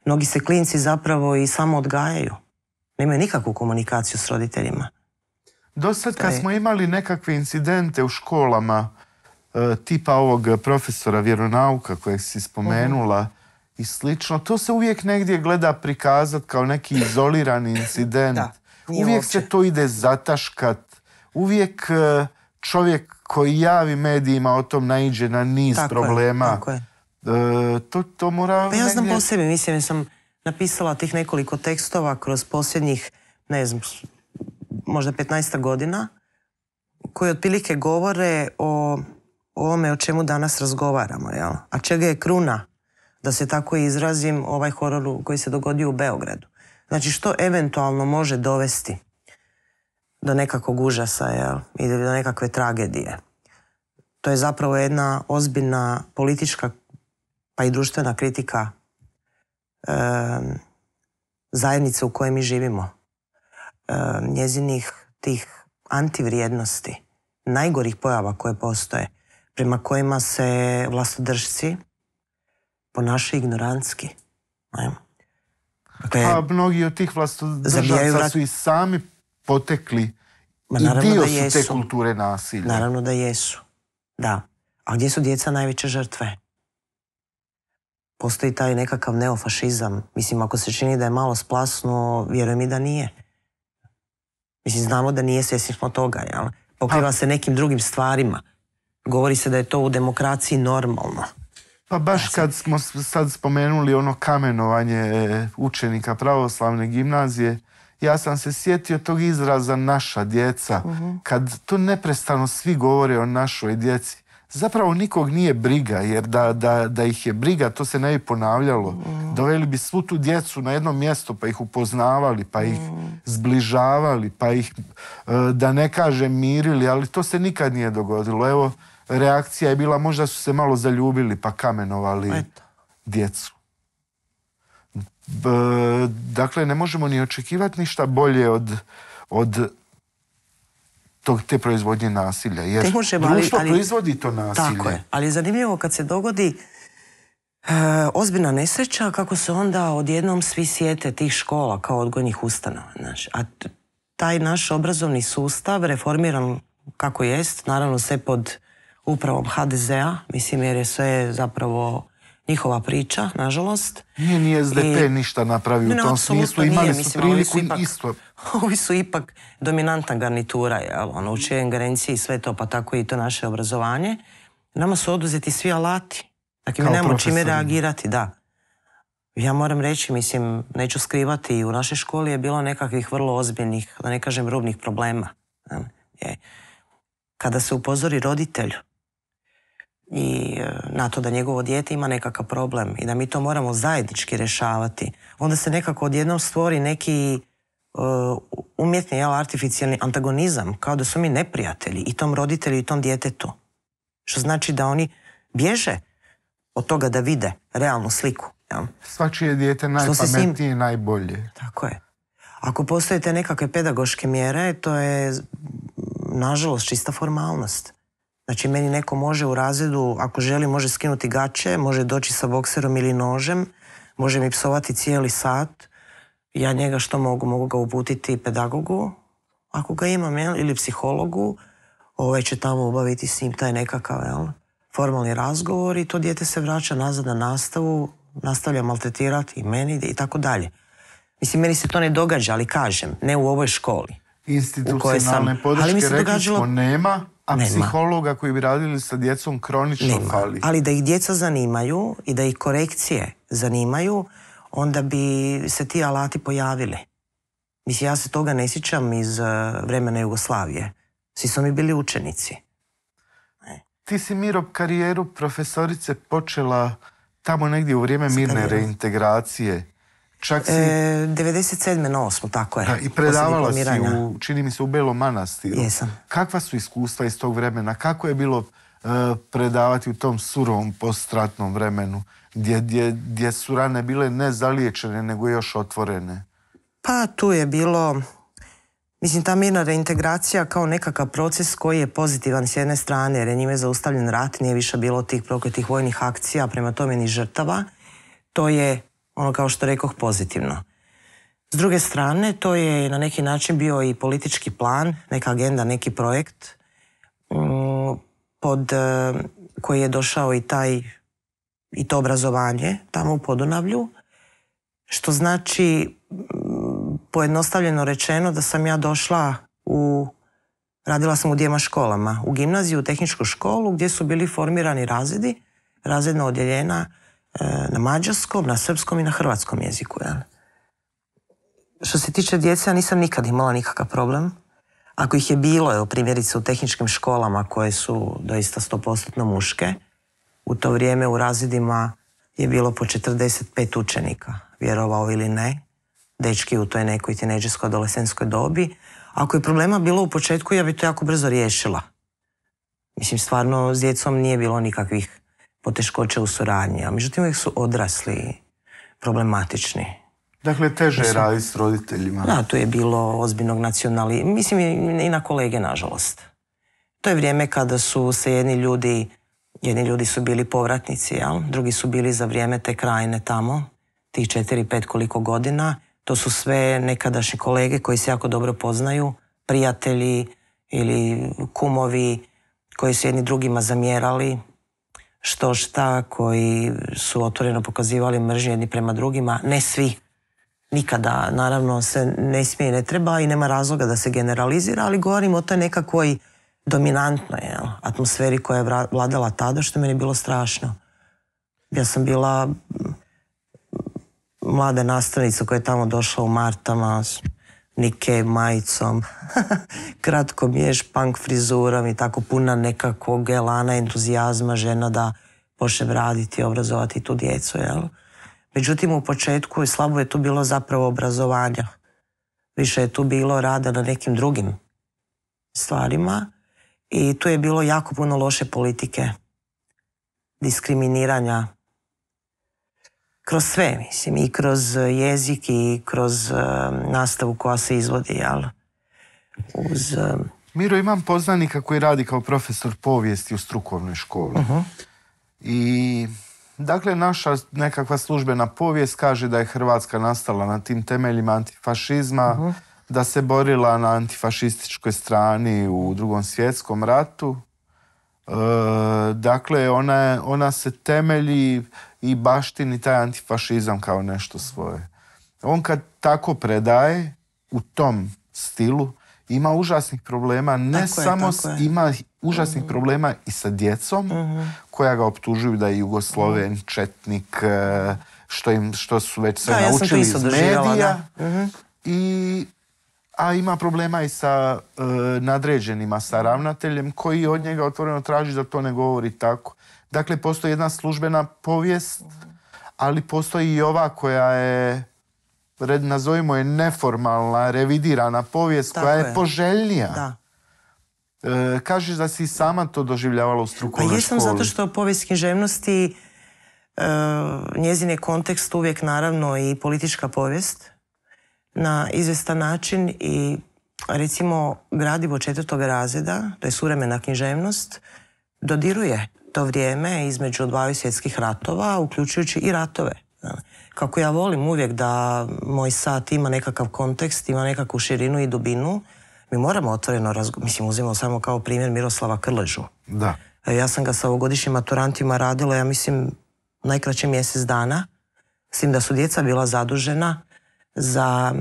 Mnogi se klinci zapravo i samo odgajaju. Nemaju nikakvu komunikaciju s roditeljima. Do sad kad smo imali nekakve incidente u školama, e, tipa ovog profesora vjeronauka kojeg si spomenula i slično, to se uvijek negdje gleda prikazat kao neki izolirani incident. uvijek se to ide zataškat. Uvijek e, čovjek koji javi medijima o tom naiđe na niz problema. E, to, mora... Pa ja znam po mislim, sam napisala tih nekoliko tekstova kroz posljednjih, ne znam, možda 15 godina, koji otprilike govore o, ovome o čemu danas razgovaramo. Jel? A čega je kruna, da se tako izrazim, ovaj horor koji se dogodio u Beogradu. Znači što eventualno može dovesti do nekakvog užasa jel? ili do nekakve tragedije. To je zapravo jedna ozbiljna politička pa i društvena kritika zajednice u kojoj mi živimo. Eh, njezinih tih antivrijednosti, najgorih pojava koje postoje, prema kojima se vlastodržci ponašaju ignorantski. Dakle, A mnogi od tih vlastodržaca su i sami potekli Ma, i dio da su te kulture nasilja. Naravno da jesu, da. A gdje su djeca najveće žrtve? Postoji taj nekakav neofašizam. Mislim, ako se čini da je malo splasno, vjerujem i da nije. Mislim, znamo da nije svjesni smo toga, jel? Pokriva pa- se nekim drugim stvarima. Govori se da je to u demokraciji normalno. Pa baš znači- kad smo sad spomenuli ono kamenovanje e, učenika pravoslavne gimnazije, ja sam se sjetio tog izraza naša djeca, mhm. kad to neprestano svi govore o našoj djeci zapravo nikog nije briga, jer da, ih je briga, to se ne bi ponavljalo. Doveli bi svu tu djecu na jedno mjesto, pa ih upoznavali, pa ih zbližavali, pa ih, e, da ne kažem, mirili, ali to se nikad nije dogodilo. Evo, reakcija je bila, možda su se malo zaljubili, pa kamenovali djecu. dakle, ne možemo ni očekivati ništa bolje od to, te proizvodnje nasilja. Jer društvo proizvodi to nasilje. Tako je, ali je zanimljivo kad se dogodi e, ozbiljna nesreća, kako se onda odjednom svi sjete tih škola kao odgojnih ustanova. a taj naš obrazovni sustav reformiran kako jest, naravno sve pod upravom HDZ-a, mislim jer je sve zapravo njihova priča, nažalost. Nije ni SDP ništa napravio u tom smislu, imali su priliku isto. Ovi su ipak dominantna garnitura, jel, ono, u čijoj ingerenciji sve to, pa tako i to naše obrazovanje. Nama su oduzeti svi alati. Dakle, mi nemamo čime reagirati, da. Ja moram reći, mislim, neću skrivati, u našoj školi je bilo nekakvih vrlo ozbiljnih, da ne kažem, rubnih problema. Kada se upozori roditelju i e, na to da njegovo dijete ima nekakav problem i da mi to moramo zajednički rješavati, onda se nekako odjednom stvori neki e, umjetni, jel, artificijalni antagonizam, kao da su mi neprijatelji i tom roditelju i tom djetetu. Što znači da oni bježe od toga da vide realnu sliku. Svačije dijete najpametnije i najbolje. Tako je. Ako postojete nekakve pedagoške mjere, to je nažalost čista formalnost. Znači, meni neko može u razredu, ako želi, može skinuti gače, može doći sa bokserom ili nožem, može mi psovati cijeli sat. Ja njega što mogu? Mogu ga uputiti pedagogu, ako ga imam, ili psihologu. Ovaj će tamo obaviti s njim taj nekakav jel? formalni razgovor i to dijete se vraća nazad na nastavu, nastavlja maltretirati i meni i tako dalje. Mislim, meni se to ne događa, ali kažem, ne u ovoj školi. Institucionalne ali mi se događalo, nema, a psihologa koji bi radili sa djecom kronično fali. Ali da ih djeca zanimaju i da ih korekcije zanimaju, onda bi se ti alati pojavili. Mislim, ja se toga ne sjećam iz eh, vremena Jugoslavije. Svi su mi bili učenici. E. Ti si Miro karijeru profesorice počela tamo negdje u vrijeme mirne reintegracije. Čak si... E, 97. na 8. tako je. Da, I predavala si u, čini mi se, u Belom manastiru. Jesam. Kakva su iskustva iz tog vremena? Kako je bilo e, predavati u tom surovom postratnom vremenu? Gdje, su rane bile ne zaliječene, nego još otvorene? Pa tu je bilo... Mislim, ta mirna reintegracija kao nekakav proces koji je pozitivan s jedne strane, jer je njime zaustavljen rat, nije više bilo tih prokletih vojnih akcija, prema tome ni žrtava. To je ono kao što rekoh pozitivno. S druge strane, to je na neki način bio i politički plan, neka agenda, neki projekt mm, pod e, koji je došao i taj i to obrazovanje tamo u Podunavlju, što znači mm, pojednostavljeno rečeno da sam ja došla u radila sam u dvijema školama, u gimnaziju, u tehničku školu gdje su bili formirani razredi, razredna odjeljena Eh, na mađarskom, na srpskom i na hrvatskom jeziku. Jel? Što se tiče djece, ja nisam nikad imala nikakav problem. Ako ih je bilo, evo, primjerice u tehničkim školama koje su doista 100% muške, u to vrijeme u razredima je bilo po 45 učenika, vjerovao ili ne, dečki u toj nekoj tineđerskoj adolescenskoj dobi. Ako je problema bilo u početku, ja bi to jako brzo riješila. Mislim, stvarno, s djecom nije bilo nikakvih poteškoće u suradnji, a međutim uvijek su odrasli problematični. Dakle, teže je raditi s roditeljima. Da, tu je bilo ozbiljnog nacionali... Mislim, i na kolege, nažalost. To je vrijeme kada su se jedni ljudi... Jedni ljudi su bili povratnici, Drugi su bili za vrijeme te krajine tamo, tih četiri, pet koliko godina. To su sve nekadašnji kolege koji se jako dobro poznaju, prijatelji ili kumovi koji su jedni drugima zamjerali, što šta koji su otvoreno pokazivali mržnje jedni prema drugima, ne svi. Nikada, naravno, se ne smije i ne treba i nema razloga da se generalizira, ali govorim o toj nekakvoj dominantnoj atmosferi koja je vladala tada, što meni bilo strašno. Ja sam bila mlada nastavnica koja je tamo došla u martama, Nike majicom, kratko ješ, punk frizurom i tako puna nekakvog elana, entuzijazma žena da poše raditi i obrazovati tu djecu. Jel? Međutim, u početku i slabo je tu bilo zapravo obrazovanja. Više je tu bilo rada na nekim drugim stvarima i tu je bilo jako puno loše politike, diskriminiranja kroz sve, mislim, i kroz e, jezik i kroz e, nastavu koja se izvodi, jel? Uz, e, Miro, imam poznanika koji radi kao profesor povijesti u strukovnoj školi. Mhm. I, dakle, naša nekakva službena povijest kaže da je Hrvatska nastala na tim temeljima antifašizma, mhm. da se borila na antifašističkoj strani u drugom svjetskom ratu, dakle, ona, se temelji i baštini taj antifašizam kao nešto svoje. On kad tako predaje u tom stilu, ima užasnih problema, ne samo, ima užasnih mhm. problema i sa djecom, mhm. koja ga optužuju da je jugosloven, mhm. četnik, eh, što, što su već sve naučili ja medija. I a ima problema i sa eh, nadređenima, sa ravnateljem koji od njega otvoreno traži da to ne govori tako. Dakle, postoji jedna službena povijest, ali postoji i ova koja je, nazovimo je neformalna, revidirana povijest koja je, poželjnija. Da. Eh, kažeš da si sama to doživljavala u strukovnoj pa jesam zato što povijest književnosti, e, eh, njezin je kontekst uvijek naravno i politička povijest na izvestan način i recimo gradivo četvrtog razreda, to je suremena književnost, dodiruje to vrijeme između dvaju svjetskih ratova, uključujući i ratove. Kako ja volim uvijek da moj sat ima nekakav kontekst, ima nekakvu širinu i dubinu, mi moramo otvoreno razgovoriti. Mislim, uzimamo samo kao primjer Miroslava Krležu. Da. E, ja sam ga sa ovogodišnjim maturantima radila, ja mislim, najkraće mjesec dana. S tim da su djeca bila zadužena za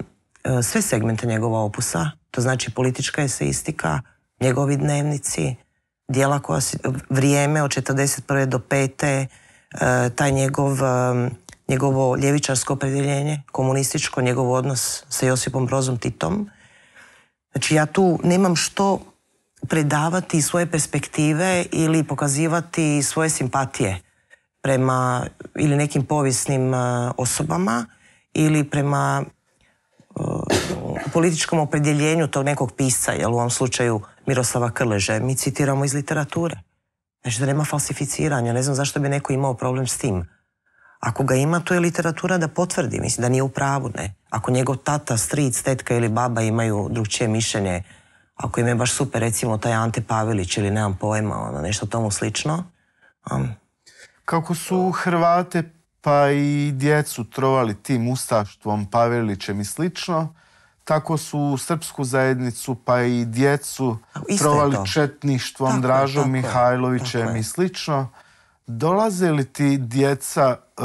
e, sve segmente njegova opusa, to znači politička eseistika, njegovi dnevnici, dijela koja vrijeme od 41. do 5. E, taj njegov, e, njegovo ljevičarsko opredjeljenje, komunističko, njegov odnos sa Josipom Brozom Titom. Znači ja tu nemam što predavati svoje perspektive ili pokazivati svoje simpatije prema ili nekim povijesnim osobama ili prema uh, političkom opredjeljenju tog nekog pisa, jel u ovom slučaju Miroslava Krleže, mi citiramo iz literature. Znači da nema falsificiranja, ne znam zašto bi neko imao problem s tim. Ako ga ima, to je literatura da potvrdi, mislim, da nije u pravu, ne. Ako njegov tata, stric, tetka ili baba imaju drugčije mišljenje, ako im je baš super, recimo, taj Ante Pavilić ili nemam pojma, ono, nešto tomu slično. Kako su Hrvate pa i djecu trovali tim ustaštvom, Pavelićem i slično. Tako su u srpsku zajednicu pa i djecu trovali četništvom, Dražom Mihajlovićem i slično. Dolaze li ti djeca e,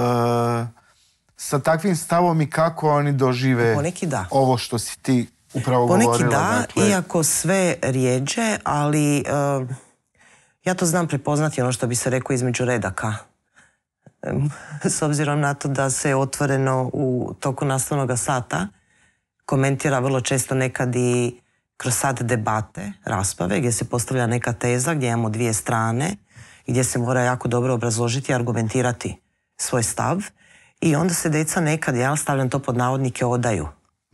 sa takvim stavom i kako oni dožive da. ovo što si ti upravo Poneki govorila? da, dakle? iako sve rijeđe, ali e, ja to znam prepoznati ono što bi se rekao između redaka. s obzirom na to da se otvoreno u toku nastavnog sata komentira vrlo često nekad i kroz sad debate, rasprave, gdje se postavlja neka teza, gdje imamo dvije strane, gdje se mora jako dobro obrazložiti i argumentirati svoj stav. I onda se deca nekad, ja stavljam to pod navodnike, odaju.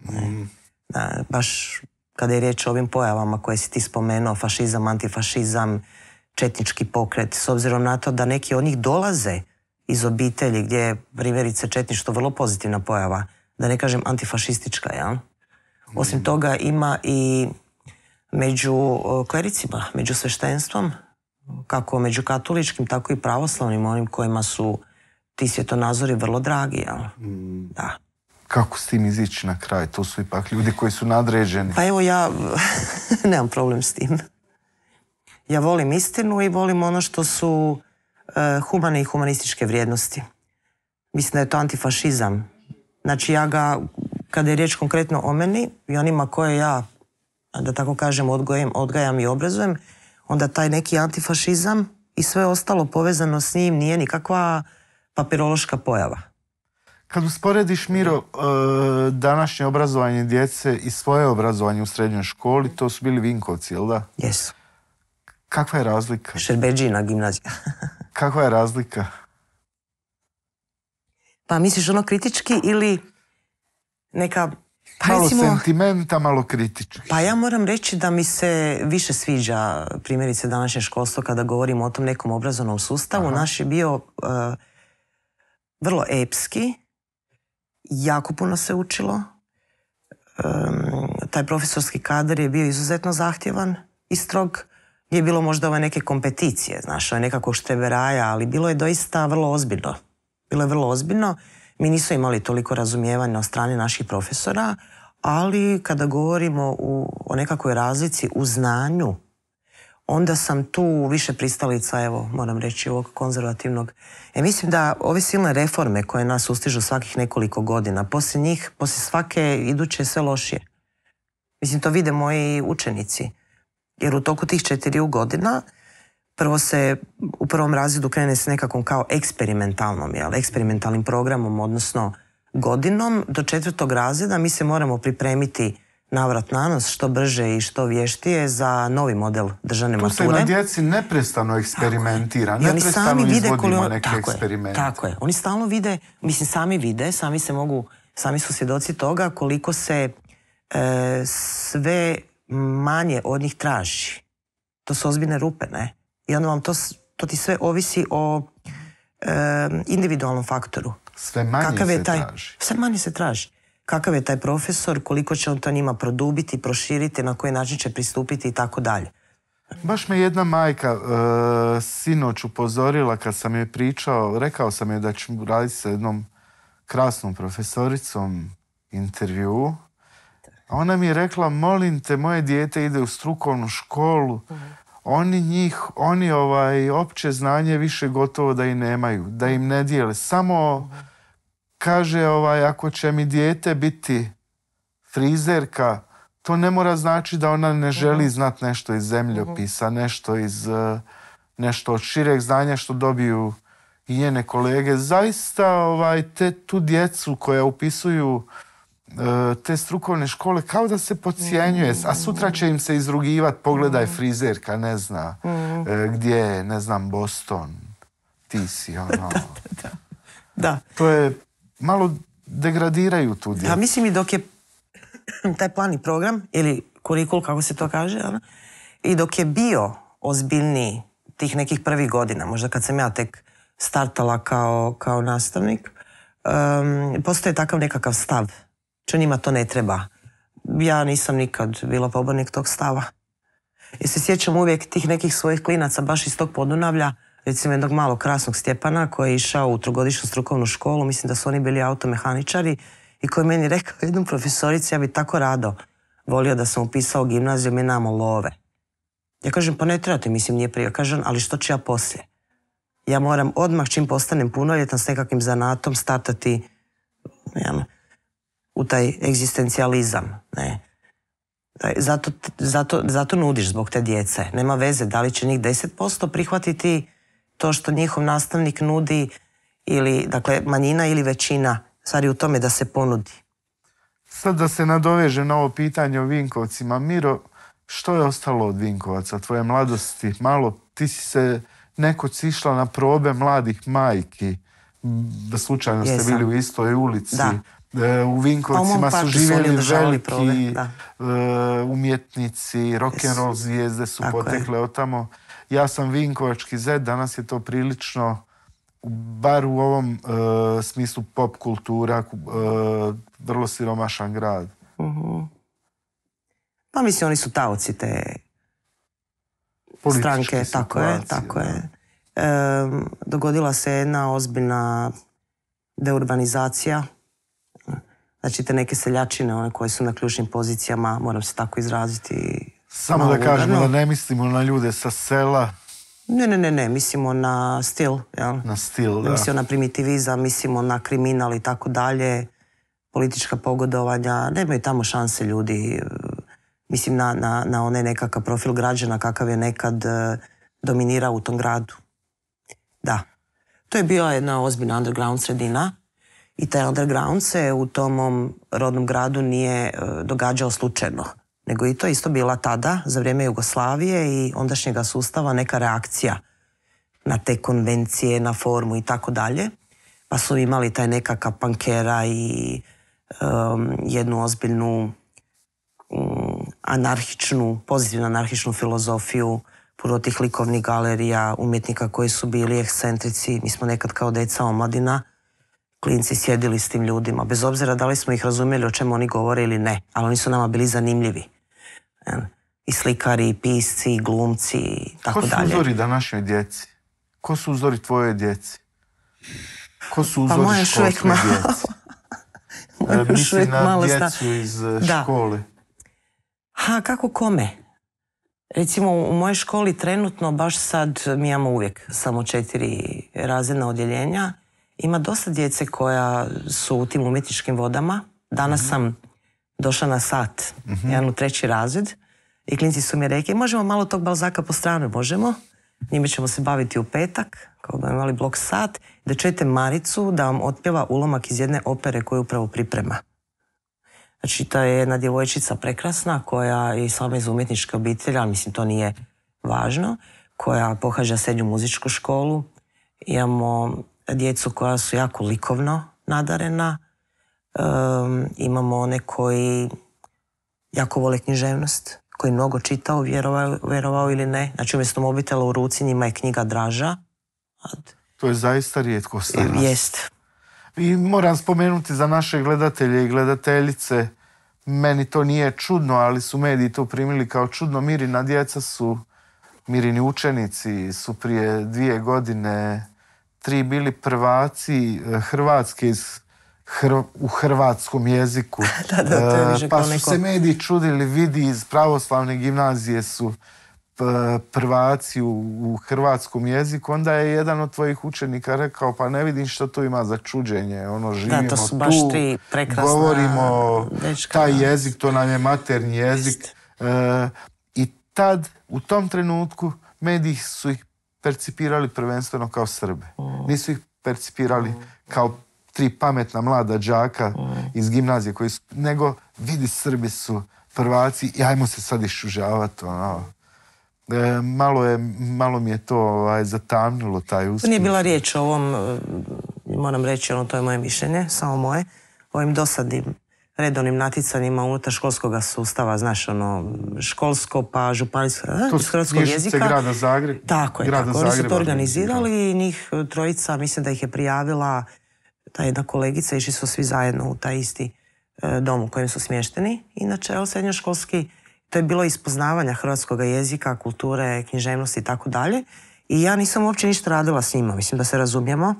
Mm-hmm. baš kada je riječ o ovim pojavama koje si ti spomenuo, fašizam, antifašizam, četnički pokret, s obzirom na to da neki od njih dolaze iz obitelji gdje je primjerice četništvo vrlo pozitivna pojava, da ne kažem antifašistička, jel? Osim toga ima i među klericima, među sveštenstvom, kako među katoličkim, tako i pravoslavnim, onim kojima su ti svjetonazori vrlo dragi, jel? Mm. Da. Kako s tim izići na kraj? To su ipak ljudi koji su nadređeni. Pa evo ja nemam problem s tim. Ja volim istinu i volim ono što su E, humane i humanističke vrijednosti. Mislim da je to antifašizam. Znači ja ga, kada je riječ konkretno o meni i onima koje ja, da tako kažem, odgojem, odgajam i obrazujem, onda taj neki antifašizam i sve ostalo povezano s njim nije nikakva papirološka pojava. Kad usporediš, Miro, e, današnje obrazovanje djece i svoje obrazovanje u srednjoj školi, to su bili Vinkovci, jel da? Jesu. Kakva je razlika? Šerbeđina gimnazija. Kakva je razlika? Pa misliš ono kritički ili neka... Pa malo sentimenta, malo kritički. Pa ja moram reći da mi se više sviđa primjerice današnje školstvo kada govorimo o tom nekom obrazovnom sustavu. Naš je bio e, vrlo epski, jako puno se učilo. taj profesorski kadar je bio izuzetno zahtjevan i strog je bilo možda ove neke kompeticije, znaš, nekako štreberaja, ali bilo je doista vrlo ozbiljno. Bilo je vrlo ozbiljno. Mi nisu imali toliko razumijevanja od strane naših profesora, ali kada govorimo u, o nekakvoj razlici u znanju, onda sam tu više pristalica, evo, moram reći, ovog konzervativnog. E, mislim da ove silne reforme koje nas ustižu svakih nekoliko godina, poslije njih, poslije svake iduće sve lošije. Mislim, to vide moji učenici. Jer u toku tih četiri godina prvo se u prvom razredu krene s nekakvom kao eksperimentalnom, jel, eksperimentalnim programom, odnosno godinom. Do četvrtog razreda mi se moramo pripremiti navrat na nos što brže i što vještije za novi model državne mature. Tu se na djeci neprestano eksperimentira, neprestano sami vide izvodimo neke tako eksperimente. Je, tako je, oni stalno vide, mislim sami vide, sami se mogu, sami su svjedoci toga koliko se e, sve manje od njih traži. To su ozbiljne rupe, ne? I onda vam to, to ti sve ovisi o individualnom faktoru. Sve manje se taj, traži. Sve manje se traži. Kakav je taj profesor, koliko će on to njima produbiti, proširiti, na koji način će pristupiti i tako dalje. Baš me jedna majka e, sinoć upozorila kad sam je pričao, rekao sam joj da ću raditi sa jednom krasnom profesoricom intervju ona mi je rekla, molim te, moje dijete ide u strukovnu školu. Oni njih, oni ovaj, opće znanje više gotovo da i nemaju, da im ne dijele. Samo kaže, ovaj, ako će mi dijete biti frizerka, to ne mora znači da ona ne želi mhm. znat nešto iz zemljopisa, mhm. nešto iz eh, nešto od šireg znanja što dobiju i njene kolege. Zaista ovaj, te tu djecu koja upisuju E, te strukovne škole kao da se pocijenjuje a sutra će im se izrugivati, pogledaj mm. frizerka, ne zna, mm. e, gdje, ne znam, Boston, ti si, ono. da, To je, malo degradiraju tu djecu. Ja mislim i dok je taj plan i program, ili kurikul, kako se to kaže, i dok je bio ozbiljni tih nekih prvih godina, možda kad sam ja tek startala kao, nastavnik, um, postoje takav nekakav stav Če njima to ne treba. Ja nisam nikad bila pobornik tog stava. I se sjećam uvijek tih nekih svojih klinaca baš iz tog podunavlja, recimo jednog malog krasnog Stjepana koji je išao u trogodišnju strukovnu školu, mislim da su oni bili automehaničari i koji je meni rekao jednom profesorici, ja bi tako rado volio da sam upisao gimnaziju, mi namo love. Ja kažem, pa ne trebate, mislim, nije prije. Kažem, ali što ću ja poslije? Ja moram odmah čim postanem punoljetan s nekakvim zanatom startati u taj egzistencijalizam. Zato, nudiš zbog te djece. Nema veze da li će njih 10% prihvatiti to što njihov nastavnik nudi ili, dakle, manjina ili većina. Stvar je u tome da se ponudi. Sad da se nadoveže na ovo pitanje o Vinkovcima. Miro, što je ostalo od Vinkovaca, tvoje mladosti? Malo, ti si se nekoć išla na probe mladih majki da slučajno ste bili u istoj ulici. E, u Vinkovcima su živjeli veliki e, umjetnici, rock'n'roll zvijezde su potekle od tamo. Ja sam Vinkovački Z, danas je to prilično, bar u ovom e, smislu pop kultura, vrlo siromašan grad. Pa mislim, oni su taoci te stranke, tako je, tako je dogodila se jedna ozbiljna deurbanizacija. Znači te neke seljačine, one koje su na ključnim pozicijama, moram se tako izraziti. Samo da kažemo da ne mislimo na ljude sa sela. Ne, ne, ne, ne, mislimo na stil. Na stil, da. Mislimo na primitivizam, mislimo na kriminal i tako dalje, politička pogodovanja, nemaju tamo šanse ljudi. Mislim na, na onaj nekakav profil građana kakav je nekad eh, dominirao u tom gradu. Da. To je bila jedna ozbiljna underground sredina i taj underground se u tom rodnom gradu nije e, događao slučajno. Nego i to isto bila tada, za vrijeme Jugoslavije i ondašnjega sustava, neka reakcija na te konvencije, na formu i tako dalje. Pa su imali taj nekakav pankera i jednu ozbiljnu mm, anarhičnu, pozitivnu anarhičnu filozofiju puno tih likovnih galerija, umjetnika koji su bili ekscentrici. Mi smo nekad kao deca omladina, klinci sjedili s tim ljudima. Bez obzira da li smo ih razumjeli o čemu oni govore ili ne, ali oni su nama bili zanimljivi. I slikari, i pisci, i glumci, i tako dalje. Ko su uzori današnjoj djeci? Ko su uzori tvoje djeci? Ko su pa uzori pa moja iz eh, škole. Ha, kako kome? Recimo u mojoj školi trenutno baš sad mi imamo uvijek samo četiri razredna odjeljenja. Ima dosta djece koja su u tim umjetničkim vodama. Danas mhm. sam došla na sat, mhm. jedan u treći razred i klinci su mi rekli možemo malo tog balzaka po stranu, možemo. Njime ćemo se baviti u petak, kao da imali blok sat, da čujete Maricu da vam otpjeva ulomak iz jedne opere koju upravo priprema. Znači, to je jedna djevojčica prekrasna koja je sama iz umjetničke obitelji, ali mislim to nije važno, koja pohađa srednju muzičku školu. Imamo djecu koja su jako likovno nadarena. imamo one koji jako vole književnost, koji mnogo čitao, vjerovao, ili ne. Znači, umjesto mobitela u ruci njima je knjiga draža. To je zaista rijetkost. Jest moram spomenuti za naše gledatelje i gledateljice, meni to nije čudno, ali su mediji to primili kao čudno. Mirina djeca su, Mirini učenici su prije dvije godine tri bili prvaci eh, Hrvatske iz u hrvatskom jeziku. Eh, pa su se mediji čudili, vidi iz pravoslavne gimnazije su prvaci u hrvatskom jeziku, onda je jedan od tvojih učenika rekao pa ne vidim što tu ima za čuđenje. Ono, živimo da, tu, govorimo taj jezik, to nam je materni jezik. E, I tad, u tom trenutku, mediji su ih percipirali prvenstveno kao Srbe. Nisu ih percipirali kao tri pametna mlada đaka iz gimnazije koji nego vidi Srbi su prvaci i ajmo se sad išužavati Ono. E, malo, je, malo mi je to ovaj, zatamnilo taj uspjeh. Nije bila riječ o ovom, e, moram reći, ono, to je moje mišljenje, samo moje, ovim dosadnim redovnim naticanjima unutar školskog sustava, znaš, ono, školsko pa županijsko, e, iz hrvatskog jezika. grada Zagreb. Tako je, tako. Oni su to organizirali i njih e, trojica, mislim da ih je prijavila ta jedna kolegica, išli su svi zajedno u taj isti dom u kojem su smješteni. Inače, evo, srednjoškolski to je bilo ispoznavanja hrvatskog jezika, kulture, književnosti i tako dalje. I ja nisam uopće ništa radila s njima, mislim da se razumijemo.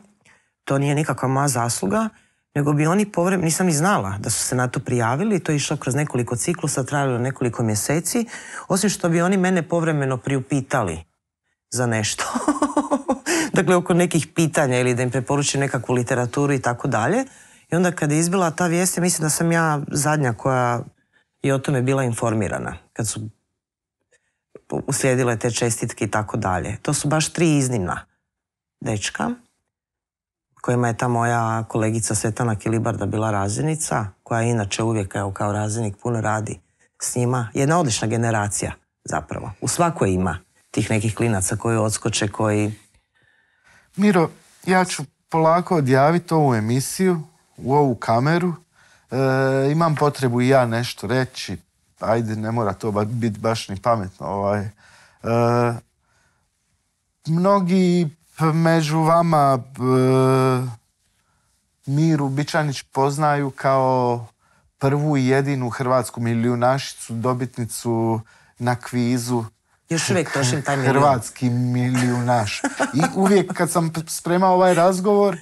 To nije nikakva moja zasluga, nego bi oni povremeno, nisam ni znala da su se na to prijavili, to je išlo kroz nekoliko ciklusa, trajalo nekoliko mjeseci, osim što bi oni mene povremeno priupitali za nešto. dakle, oko nekih pitanja ili da im preporučim nekakvu literaturu i tako dalje. I onda kada je izbila ta vijest, mislim da sam ja zadnja koja i o tome bila informirana kad su uslijedile te čestitke i tako dalje. To su baš tri iznimna dečka kojima je ta moja kolegica Svetana Kilibarda bila razinica koja inače uvijek kao razinik puno radi s njima. Jedna odlična generacija zapravo. U svakoj ima tih nekih klinaca koji odskoče, koji... Miro, ja ću polako odjaviti ovu emisiju u ovu kameru E, imam potrebu i ja nešto reći, ajde, ne mora to biti baš ni pametno. Ovaj. E, mnogi među vama e, Miru Bičanić poznaju kao prvu i jedinu hrvatsku milijunašicu, dobitnicu na kvizu još uvijek trošim taj milijun. Hrvatski milijunaš. I uvijek kad sam spremao ovaj razgovor,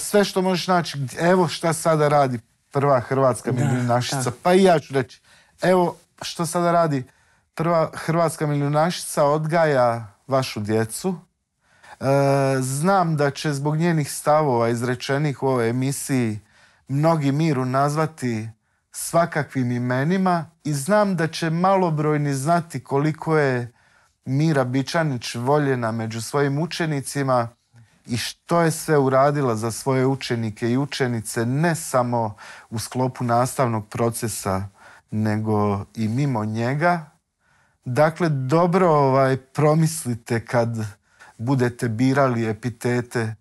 sve što možeš naći, evo šta sada radi prva Hrvatska milijunašica. Pa i ja ću reći, evo što sada radi prva Hrvatska milijunašica odgaja vašu djecu. E, znam da će zbog njenih stavova izrečenih u ovoj emisiji mnogi miru nazvati svakakvim imenima i znam da će malobrojni znati koliko je Mira Bičanić voljena među svojim učenicima i što je sve uradila za svoje učenike i učenice ne samo u sklopu nastavnog procesa nego i mimo njega. Dakle, dobro ovaj, promislite kad budete birali epitete e,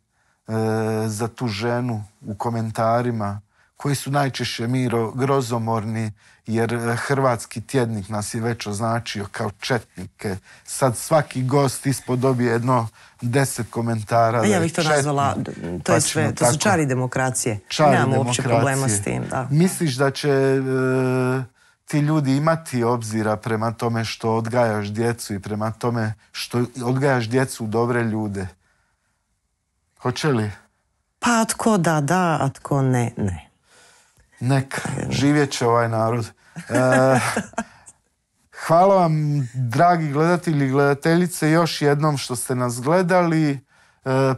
za tu ženu u komentarima koji su najčešće miro grozomorni jer eh, hrvatski tjednik nas je već označio kao četnike. Sad svaki gost ispod dobije jedno deset komentara. Ja bih to nazvala, pa to, je sve, to su čari demokracije. Čari uopće problema s tim. Da. Misliš da će eh, ti ljudi imati obzira prema tome što odgajaš djecu i prema tome što odgajaš djecu u dobre ljude? Hoće li? Pa tko da, da, a tko ne, ne. Nek, živjet će ovaj narod. E, hvala vam, dragi gledatelji i gledateljice, još jednom što ste nas gledali. E,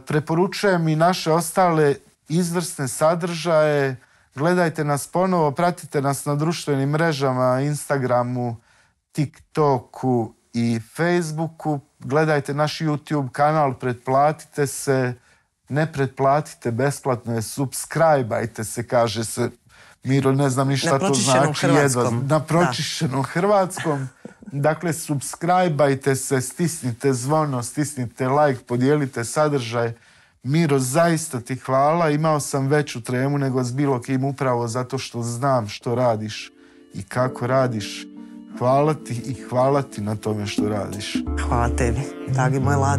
preporučujem i naše ostale izvrsne sadržaje. Gledajte nas ponovo, pratite nas na društvenim mrežama, Instagramu, TikToku i Facebooku. Gledajte naš YouTube kanal, pretplatite se, ne pretplatite, besplatno je, subscribeajte se, kaže se Miro, ne znam ni šta to znači. na pročišćenom hrvatskom. Dakle, subscribeajte se, stisnite zvono, stisnite like, podijelite sadržaj. Miro, zaista ti hvala. Imao sam veću tremu nego s bilo kim upravo zato što znam što radiš i kako radiš. Hvala ti i hvala ti na tome što radiš. Hvala tebi, dragi moj